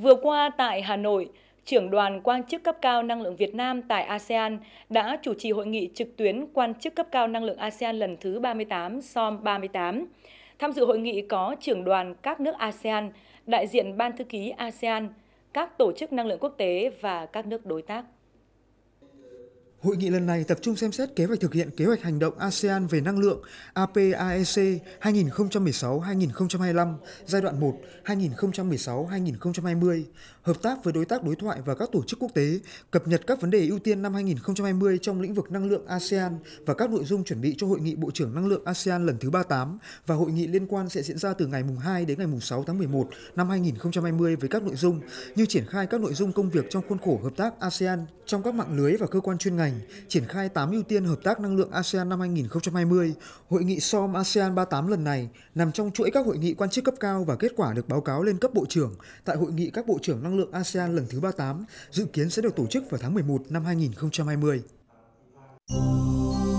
Vừa qua tại Hà Nội, trưởng đoàn quan chức cấp cao năng lượng Việt Nam tại ASEAN đã chủ trì hội nghị trực tuyến quan chức cấp cao năng lượng ASEAN lần thứ 38 SOM 38. Tham dự hội nghị có trưởng đoàn các nước ASEAN, đại diện ban thư ký ASEAN, các tổ chức năng lượng quốc tế và các nước đối tác. Hội nghị lần này tập trung xem xét kế hoạch thực hiện kế hoạch hành động ASEAN về năng lượng APAEC 2016-2025 giai đoạn 1 2016-2020, hợp tác với đối tác đối thoại và các tổ chức quốc tế, cập nhật các vấn đề ưu tiên năm 2020 trong lĩnh vực năng lượng ASEAN và các nội dung chuẩn bị cho Hội nghị Bộ trưởng Năng lượng ASEAN lần thứ 38 và hội nghị liên quan sẽ diễn ra từ ngày 2 đến ngày 6 tháng 11 năm 2020 với các nội dung như triển khai các nội dung công việc trong khuôn khổ hợp tác ASEAN trong các mạng lưới và cơ quan chuyên ngành, triển khai 8 ưu tiên hợp tác năng lượng ASEAN năm 2020, hội nghị SOM ASEAN 38 lần này nằm trong chuỗi các hội nghị quan chức cấp cao và kết quả được báo cáo lên cấp bộ trưởng tại hội nghị các bộ trưởng năng lượng ASEAN lần thứ 38, dự kiến sẽ được tổ chức vào tháng 11 năm 2020.